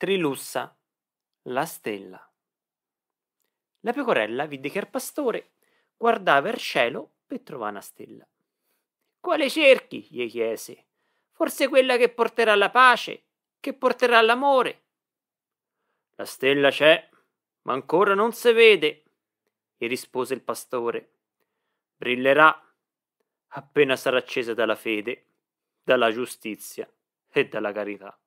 Trilussa, la stella. La pecorella vide che il pastore guardava il cielo per trovare una stella. Quale cerchi? gli chiese. Forse quella che porterà la pace, che porterà l'amore. La stella c'è, ma ancora non si vede, gli rispose il pastore. Brillerà appena sarà accesa dalla fede, dalla giustizia e dalla carità.